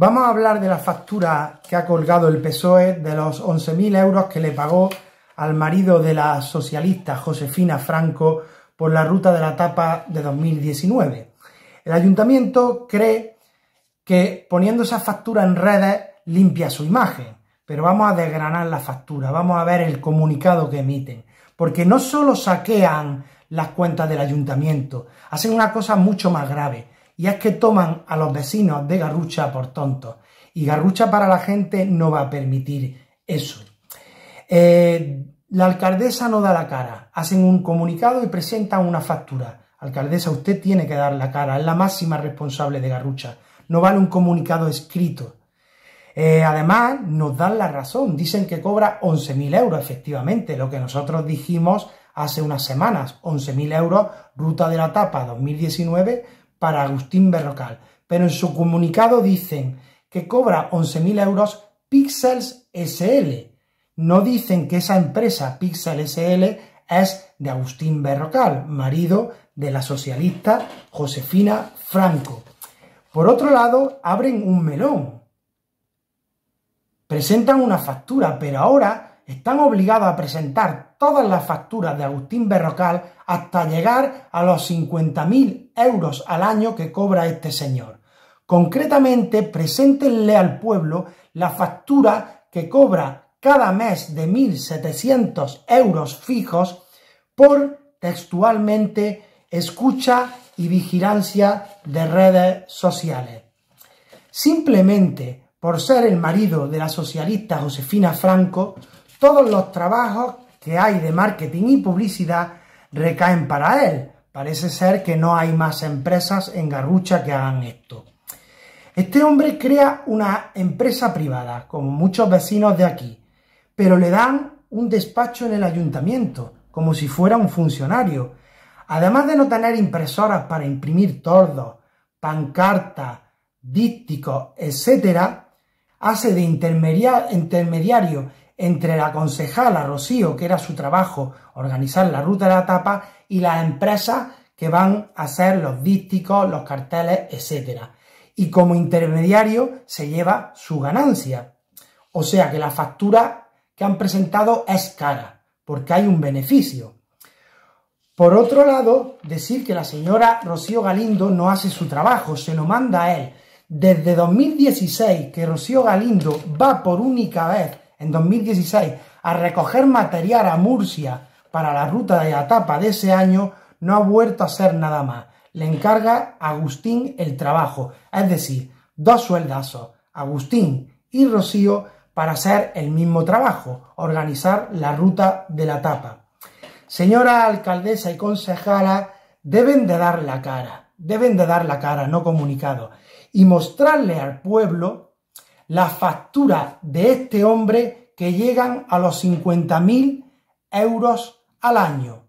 Vamos a hablar de la factura que ha colgado el PSOE de los 11.000 euros que le pagó al marido de la socialista Josefina Franco por la ruta de la etapa de 2019. El ayuntamiento cree que poniendo esa factura en redes limpia su imagen, pero vamos a desgranar la factura, vamos a ver el comunicado que emiten, porque no solo saquean las cuentas del ayuntamiento, hacen una cosa mucho más grave, y es que toman a los vecinos de Garrucha por tontos. Y Garrucha para la gente no va a permitir eso. Eh, la alcaldesa no da la cara. Hacen un comunicado y presentan una factura. Alcaldesa, usted tiene que dar la cara. Es la máxima responsable de Garrucha. No vale un comunicado escrito. Eh, además, nos dan la razón. Dicen que cobra 11.000 euros, efectivamente, lo que nosotros dijimos hace unas semanas. 11.000 euros, ruta de la tapa 2019 para Agustín Berrocal, pero en su comunicado dicen que cobra 11.000 euros Pixels SL. No dicen que esa empresa Pixels SL es de Agustín Berrocal, marido de la socialista Josefina Franco. Por otro lado, abren un melón. Presentan una factura, pero ahora están obligados a presentar todas las facturas de Agustín Berrocal hasta llegar a los 50.000 euros al año que cobra este señor. Concretamente, preséntenle al pueblo la factura que cobra cada mes de 1.700 euros fijos por textualmente escucha y vigilancia de redes sociales. Simplemente por ser el marido de la socialista Josefina Franco, todos los trabajos que hay de marketing y publicidad recaen para él. Parece ser que no hay más empresas en Garrucha que hagan esto. Este hombre crea una empresa privada, como muchos vecinos de aquí, pero le dan un despacho en el ayuntamiento, como si fuera un funcionario. Además de no tener impresoras para imprimir tordos, pancartas, dípticos, etc., hace de intermediario entre la concejala Rocío, que era su trabajo organizar la ruta de la tapa, y las empresas que van a hacer los dísticos, los carteles, etc. Y como intermediario se lleva su ganancia. O sea que la factura que han presentado es cara, porque hay un beneficio. Por otro lado, decir que la señora Rocío Galindo no hace su trabajo, se lo manda a él. Desde 2016 que Rocío Galindo va por única vez en 2016 a recoger material a Murcia para la ruta de la tapa de ese año, no ha vuelto a hacer nada más. Le encarga Agustín el trabajo, es decir, dos sueldazos, Agustín y Rocío, para hacer el mismo trabajo, organizar la ruta de la tapa. Señora alcaldesa y concejala, deben de dar la cara, deben de dar la cara, no comunicado, y mostrarle al pueblo las facturas de este hombre que llegan a los mil euros al año.